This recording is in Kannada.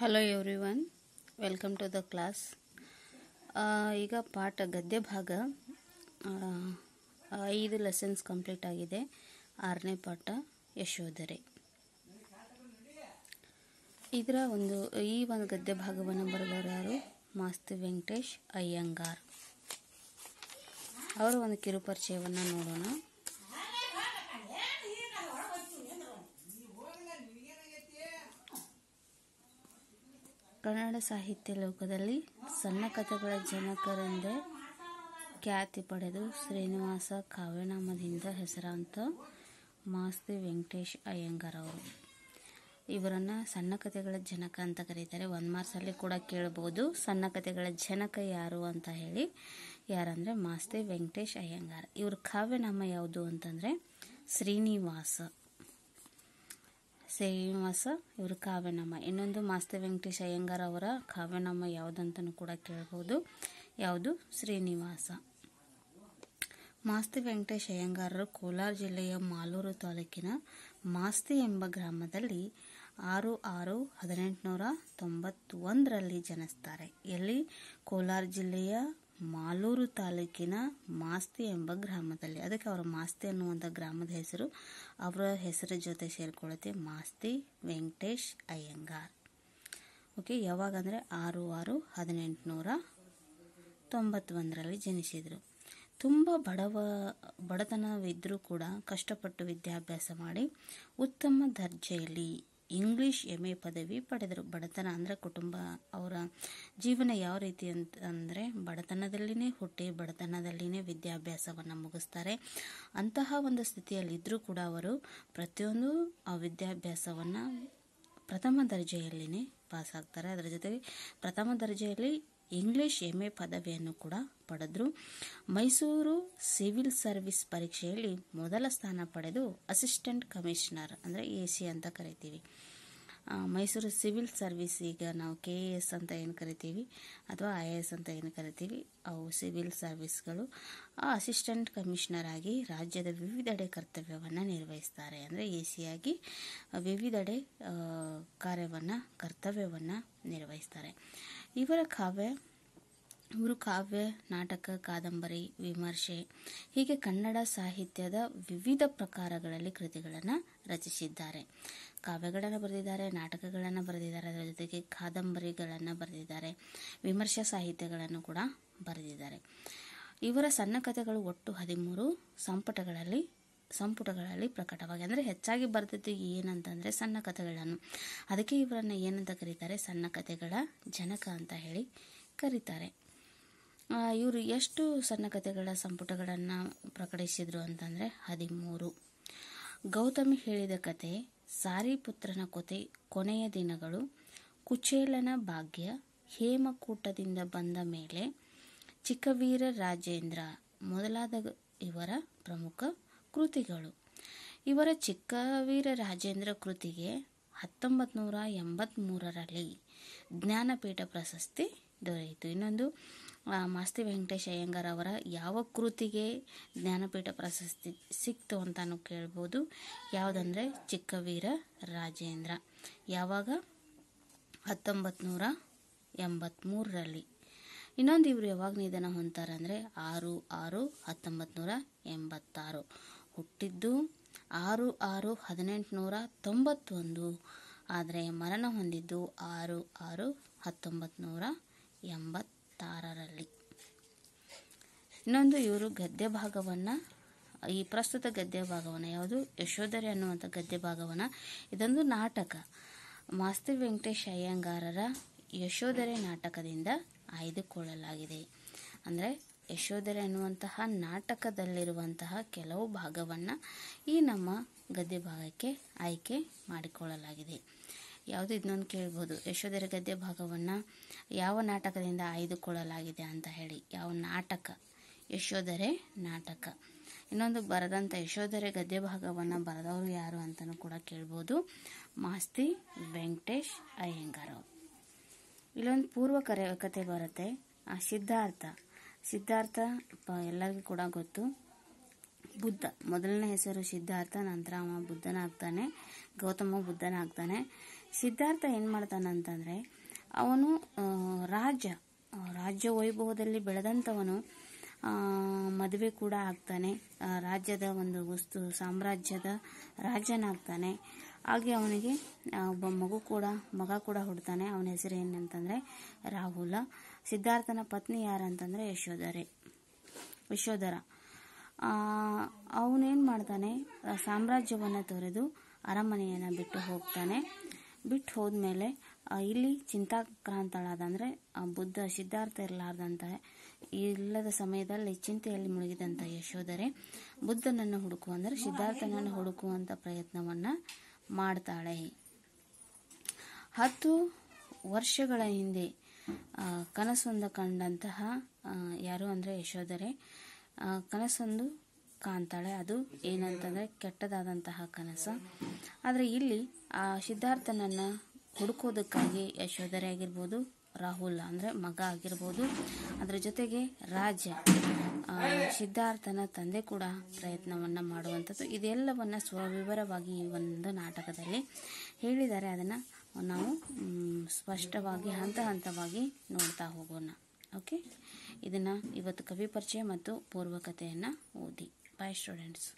Hello everyone welcome to the class ಈಗ ಪಾಠ ಗದ್ಯ ಭಾಗ ಐದು ಲೆಸನ್ಸ್ ಕಂಪ್ಲೀಟ್ ಆಗಿದೆ ಆರನೇ ಪಾಠ ಯಶೋಧರೆ ಇದರ ಒಂದು ಈ ಒಂದು ಗದ್ಯ ಭಾಗವನ್ನು ಬರೆದವರು ಮಾಸ್ತಿ ವೆಂಕಟೇಶ್ ಅಯ್ಯಂಗಾರ್ ಅವರ ಒಂದು ಕಿರುಪರಿಚಯವನ್ನು ನೋಡೋಣ ಕನ್ನಡ ಸಾಹಿತ್ಯ ಲೋಕದಲ್ಲಿ ಸಣ್ಣ ಕಥೆಗಳ ಜನಕರೆಂದೇ ಖ್ಯಾತಿ ಪಡೆದು ಶ್ರೀನಿವಾಸ ಕಾವ್ಯನಾಮದಿಂದ ಹೆಸರಾಂತ ಮಾಸ್ತಿ ವೆಂಕಟೇಶ್ ಅಯ್ಯಂಗಾರ್ ಅವರು ಇವರನ್ನು ಸಣ್ಣ ಕಥೆಗಳ ಜನಕ ಅಂತ ಕರೀತಾರೆ ಒಂದು ಮಾರ್ಸಲ್ಲಿ ಕೂಡ ಕೇಳ್ಬೋದು ಸಣ್ಣ ಕಥೆಗಳ ಜನಕ ಯಾರು ಅಂತ ಹೇಳಿ ಯಾರಂದರೆ ಮಾಸ್ತಿ ವೆಂಕಟೇಶ್ ಅಯ್ಯಂಗಾರ್ ಇವ್ರ ಕಾವ್ಯನಾಮ ಯಾವುದು ಅಂತಂದರೆ ಶ್ರೀನಿವಾಸ ಶ್ರೀನಿವಾಸ ಇವರು ಕಾವ್ಯನಾಮ ಇನ್ನೊಂದು ಮಾಸ್ತಿ ವೆಂಕಟೇಶ್ ಅಯ್ಯಂಗಾರ್ ಅವರ ಕಾವ್ಯನಾಮ ಯಾವುದಂತನೂ ಕೂಡ ಕೇಳಬಹುದು ಯಾವುದು ಶ್ರೀನಿವಾಸ ಮಾಸ್ತಿ ವೆಂಕಟೇಶ್ ಅಯ್ಯಂಗಾರರು ಕೋಲಾರ ಜಿಲ್ಲೆಯ ಮಾಲೂರು ತಾಲೂಕಿನ ಮಾಸ್ತಿ ಎಂಬ ಗ್ರಾಮದಲ್ಲಿ ಆರು ಆರು ಹದಿನೆಂಟುನೂರ ತೊಂಬತ್ತೊಂದರಲ್ಲಿ ಜನಿಸ್ತಾರೆ ಎಲ್ಲಿ ಕೋಲಾರ ಜಿಲ್ಲೆಯ ಮಾಲೂರು ತಾಲೂಕಿನ ಮಾಸ್ತಿ ಎಂಬ ಗ್ರಾಮದಲ್ಲಿ ಅದಕ್ಕೆ ಅವರ ಮಾಸ್ತಿ ಅನ್ನುವಂಥ ಗ್ರಾಮದ ಹೆಸರು ಅವರ ಹೆಸರ ಜೊತೆ ಸೇರಿಕೊಳ್ಳುತ್ತೆ ಮಾಸ್ತಿ ವೆಂಕಟೇಶ್ ಅಯ್ಯಂಗಾರ್ ಓಕೆ ಯಾವಾಗಂದರೆ ಆರು ಆರು ಹದಿನೆಂಟುನೂರ ತೊಂಬತ್ತೊಂದರಲ್ಲಿ ಜನಿಸಿದರು ತುಂಬ ಬಡವ ಬಡತನವಿದ್ದರೂ ಕೂಡ ಕಷ್ಟಪಟ್ಟು ವಿದ್ಯಾಭ್ಯಾಸ ಮಾಡಿ ಉತ್ತಮ ದರ್ಜೆಯಲ್ಲಿ ಇಂಗ್ಲಿಷ್ ಎಮ್ ಎ ಪದವಿ ಪಡೆದರು ಬಡತನ ಅಂದರೆ ಕುಟುಂಬ ಅವರ ಜೀವನ ಯಾವ ರೀತಿ ಅಂತ ಅಂದರೆ ಬಡತನದಲ್ಲಿನೇ ಹುಟ್ಟಿ ಬಡತನದಲ್ಲಿನೇ ವಿದ್ಯಾಭ್ಯಾಸವನ್ನು ಮುಗಿಸ್ತಾರೆ ಅಂತಹ ಒಂದು ಸ್ಥಿತಿಯಲ್ಲಿದ್ದರೂ ಕೂಡ ಅವರು ಪ್ರತಿಯೊಂದು ಆ ವಿದ್ಯಾಭ್ಯಾಸವನ್ನು ಪ್ರಥಮ ದರ್ಜೆಯಲ್ಲಿನೇ ಪಾಸ್ ಆಗ್ತಾರೆ ಅದರ ಜೊತೆಗೆ ಪ್ರಥಮ ದರ್ಜೆಯಲ್ಲಿ ಇಂಗ್ಲಿಷ್ ಎಮ್ ಎ ಪದವಿಯನ್ನು ಕೂಡ ಪಡೆದರು ಮೈಸೂರು ಸಿವಿಲ್ ಸರ್ವಿಸ್ ಪರೀಕ್ಷೆಯಲ್ಲಿ ಮೊದಲ ಸ್ಥಾನ ಪಡೆದು ಅಸಿಸ್ಟೆಂಟ್ ಕಮಿಷನರ್ ಅಂದರೆ ಎ ಸಿ ಅಂತ ಕರಿತೀವಿ ಮೈಸೂರು ಸಿವಿಲ್ ಸರ್ವಿಸ್ ಈಗ ನಾವು ಕೆ ಎ ಎಸ್ ಅಂತ ಏನು ಕರಿತೀವಿ ಅಥವಾ ಐ ಎ ಎಸ್ ಅಂತ ಏನು ಕರಿತೀವಿ ಅವು ಸಿವಿಲ್ ಸರ್ವಿಸ್ಗಳು ಅಸಿಸ್ಟೆಂಟ್ ಕಮಿಷನರ್ ಆಗಿ ರಾಜ್ಯದ ವಿವಿಧೆಡೆ ಕರ್ತವ್ಯವನ್ನು ನಿರ್ವಹಿಸ್ತಾರೆ ಅಂದರೆ ಎ ಸಿ ಆಗಿ ವಿವಿಧೆಡೆ ಕಾರ್ಯವನ್ನು ಕರ್ತವ್ಯವನ್ನು ನಿರ್ವಹಿಸ್ತಾರೆ ಇವರ ಕಾವ್ಯ ಇವರು ಕಾವ್ಯ ನಾಟಕ ಕಾದಂಬರಿ ವಿಮರ್ಶೆ ಹೀಗೆ ಕನ್ನಡ ಸಾಹಿತ್ಯದ ವಿವಿಧ ಪ್ರಕಾರಗಳಲ್ಲಿ ಕೃತಿಗಳನ್ನು ರಚಿಸಿದ್ದಾರೆ ಕಾವ್ಯಗಳನ್ನು ಬರೆದಿದ್ದಾರೆ ನಾಟಕಗಳನ್ನು ಬರೆದಿದ್ದಾರೆ ಅದರ ಜೊತೆಗೆ ಕಾದಂಬರಿಗಳನ್ನು ಬರೆದಿದ್ದಾರೆ ವಿಮರ್ಶಾ ಸಾಹಿತ್ಯಗಳನ್ನು ಕೂಡ ಬರೆದಿದ್ದಾರೆ ಇವರ ಸಣ್ಣ ಕಥೆಗಳು ಒಟ್ಟು ಹದಿಮೂರು ಸಂಪುಟಗಳಲ್ಲಿ ಸಂಪುಟಗಳಲ್ಲಿ ಪ್ರಕಟವಾಗಿ ಅಂದರೆ ಹೆಚ್ಚಾಗಿ ಬರೆದಿದ್ದು ಏನಂತಂದರೆ ಸಣ್ಣ ಕಥೆಗಳನ್ನು ಅದಕ್ಕೆ ಇವರನ್ನು ಏನಂತ ಕರೀತಾರೆ ಸಣ್ಣ ಕಥೆಗಳ ಜನಕ ಅಂತ ಹೇಳಿ ಕರೀತಾರೆ ಇವರು ಎಷ್ಟು ಸಣ್ಣ ಕಥೆಗಳ ಸಂಪುಟಗಳನ್ನು ಪ್ರಕಟಿಸಿದರು ಅಂತಂದರೆ ಹದಿಮೂರು ಗೌತಮಿ ಹೇಳಿದ ಕತೆ ಸಾರಿಪುತ್ರನ ಕೊತೆ ಕೊನೆಯ ದಿನಗಳು ಕುಚೇಲನ ಭಾಗ್ಯ ಹೇಮಕೂಟದಿಂದ ಬಂದ ಮೇಲೆ ಚಿಕ್ಕವೀರ ರಾಜೇಂದ್ರ ಮೊದಲಾದ ಇವರ ಪ್ರಮುಖ ಕೃತಿಗಳು ಇವರ ಚಿಕ್ಕವೀರ ರಾಜೇಂದ್ರ ಕೃತಿಗೆ ಹತ್ತೊಂಬತ್ತು ನೂರ ಜ್ಞಾನಪೀಠ ಪ್ರಶಸ್ತಿ ದೊರೆಯಿತು ಇನ್ನೊಂದು ಮಾಸ್ತಿ ವೆಂಕಟೇಶ್ ಅಯ್ಯಂಗಾರ್ ಅವರ ಯಾವ ಕೃತಿಗೆ ಜ್ಞಾನಪೀಠ ಪ್ರಶಸ್ತಿ ಸಿಕ್ತು ಅಂತಲೂ ಕೇಳ್ಬೋದು ಯಾವುದಂದರೆ ಚಿಕ್ಕವೀರ ರಾಜೇಂದ್ರ ಯಾವಾಗ ಹತ್ತೊಂಬತ್ತು ನೂರ ಎಂಬತ್ತ್ಮೂರರಲ್ಲಿ ಇನ್ನೊಂದು ಇವರು ಯಾವಾಗ ನಿಧನ ಹೊಂತಾರೆ ಅಂದರೆ ಆರು ಆರು ಹತ್ತೊಂಬತ್ತು ನೂರ ಎಂಬತ್ತಾರು ಹುಟ್ಟಿದ್ದು ಆರು ಆರು ಹದಿನೆಂಟುನೂರ ತೊಂಬತ್ತೊಂದು ಆದರೆ ಮರಣ ಹೊಂದಿದ್ದು ಆರು ಆರು ಹತ್ತೊಂಬತ್ತು ನೂರ ಎಂಬತ್ತು ಇಪ್ಪತ್ತಾರರಲ್ಲಿ ಇನ್ನೊಂದು ಇವರು ಗದ್ಯ ಭಾಗವನ್ನು ಈ ಪ್ರಸ್ತುತ ಗದ್ಯ ಭಾಗವನ್ನು ಯಾವುದು ಯಶೋಧರೆ ಅನ್ನುವಂಥ ಗದ್ಯ ಭಾಗವನ್ನು ಇದೊಂದು ನಾಟಕ ಮಾಸ್ತಿ ವೆಂಕಟೇಶ್ ಅಯ್ಯಂಗಾರರ ಯಶೋಧರೆ ನಾಟಕದಿಂದ ಆಯ್ದುಕೊಳ್ಳಲಾಗಿದೆ ಅಂದರೆ ಯಶೋಧರೆ ಅನ್ನುವಂತಹ ನಾಟಕದಲ್ಲಿರುವಂತಹ ಕೆಲವು ಭಾಗವನ್ನು ಈ ನಮ್ಮ ಗದ್ಯ ಭಾಗಕ್ಕೆ ಆಯ್ಕೆ ಮಾಡಿಕೊಳ್ಳಲಾಗಿದೆ ಯಾವುದು ಇದನ್ನೊಂದು ಕೇಳ್ಬೋದು ಯಶೋಧರ ಗದ್ಯ ಭಾಗವನ್ನು ಯಾವ ನಾಟಕದಿಂದ ಆಯ್ದುಕೊಳ್ಳಲಾಗಿದೆ ಅಂತ ಹೇಳಿ ಯಾವ ನಾಟಕ ಯಶೋಧರೆ ನಾಟಕ ಇನ್ನೊಂದು ಬರೆದಂಥ ಯಶೋಧರೆ ಗದ್ಯ ಭಾಗವನ್ನು ಬರೆದವರು ಯಾರು ಅಂತಲೂ ಕೂಡ ಕೇಳ್ಬೋದು ಮಾಸ್ತಿ ವೆಂಕಟೇಶ್ ಅಯ್ಯಂಗಾರ್ ಇಲ್ಲೊಂದು ಪೂರ್ವ ಕರೆ ಕತೆ ಬರುತ್ತೆ ಆ ಸಿದ್ಧಾರ್ಥ ಸಿದ್ಧಾರ್ಥ ಎಲ್ಲರಿಗೂ ಕೂಡ ಗೊತ್ತು ಬುದ್ಧ ಮೊದಲನೇ ಹೆಸರು ಸಿದ್ಧಾರ್ಥ ನಂತರ ಅವ ಬುದ್ಧನಾಗ್ತಾನೆ ಗೌತಮ ಬುದ್ಧನಾಗ್ತಾನೆ ಸಿದ್ಧಾರ್ಥ ಏನು ಮಾಡ್ತಾನಂತಂದ್ರೆ ಅವನು ರಾಜ ರಾಜ್ಯ ವೈಭವದಲ್ಲಿ ಬೆಳೆದಂಥವನು ಮದುವೆ ಕೂಡ ಆಗ್ತಾನೆ ರಾಜ್ಯದ ಒಂದು ವಸ್ತು ಸಾಮ್ರಾಜ್ಯದ ರಾಜನಾಗ್ತಾನೆ ಹಾಗೆ ಅವನಿಗೆ ಒಬ್ಬ ಮಗು ಕೂಡ ಮಗ ಕೂಡ ಹುಡ್ತಾನೆ ಅವನ ಹೆಸರು ಏನಂತಂದರೆ ರಾಹುಲ ಸಿದ್ಧಾರ್ಥನ ಪತ್ನಿ ಯಾರಂತಂದರೆ ಯಶೋಧರೆ ಯಶೋಧರ ಅವನೇನು ಮಾಡ್ತಾನೆ ಸಾಮ್ರಾಜ್ಯವನ್ನು ತೊರೆದು ಅರಮನೆಯನ್ನು ಬಿಟ್ಟು ಹೋಗ್ತಾನೆ ಬಿಟ್ಟು ಹೋದ್ಮೇಲೆ ಇಲ್ಲಿ ಚಿಂತಾಕ್ರಾಂತಳಾದ ಅಂದರೆ ಬುದ್ಧ ಸಿದ್ಧಾರ್ಥ ಇರಲಾರ್ದಂತಹ ಇಲ್ಲದ ಸಮಯದಲ್ಲಿ ಚಿಂತೆಯಲ್ಲಿ ಮುಳುಗಿದಂಥ ಯಶೋಧರೆ ಬುದ್ಧನನ್ನು ಹುಡುಕುವ ಅಂದರೆ ಸಿದ್ಧಾರ್ಥನನ್ನು ಹುಡುಕುವಂಥ ಪ್ರಯತ್ನವನ್ನು ಮಾಡ್ತಾಳೆ ಹತ್ತು ವರ್ಷಗಳ ಹಿಂದೆ ಕನಸೊಂದು ಕಂಡಂತಹ ಯಾರು ಅಂದರೆ ಯಶೋಧರೆ ಕನಸೊಂದು ಕಾಣ್ತಾಳೆ ಅದು ಏನಂತಂದರೆ ಕೆಟ್ಟದಾದಂತಹ ಕನಸು ಆದರೆ ಇಲ್ಲಿ ಆ ಸಿದ್ಧಾರ್ಥನನ್ನು ಹುಡುಕೋದಕ್ಕಾಗಿ ಯಶೋಧರೆ ಆಗಿರ್ಬೋದು ರಾಹುಲ್ ಅಂದರೆ ಮಗ ಆಗಿರ್ಬೋದು ಅದರ ಜೊತೆಗೆ ರಾಜ ಸಿದ್ಧಾರ್ಥನ ತಂದೆ ಕೂಡ ಪ್ರಯತ್ನವನ್ನು ಮಾಡುವಂಥದ್ದು ಇದೆಲ್ಲವನ್ನು ಸ್ವವಿವರವಾಗಿ ಈ ಒಂದು ನಾಟಕದಲ್ಲಿ ಹೇಳಿದ್ದಾರೆ ಅದನ್ನು ನಾವು ಸ್ಪಷ್ಟವಾಗಿ ಹಂತ ಹಂತವಾಗಿ ನೋಡ್ತಾ ಹೋಗೋಣ ಓಕೆ ಇದನ್ನು ಇವತ್ತು ಕವಿ ಪರಿಚಯ ಮತ್ತು ಪೂರ್ವಕತೆಯನ್ನು ಓದಿ Bye, students.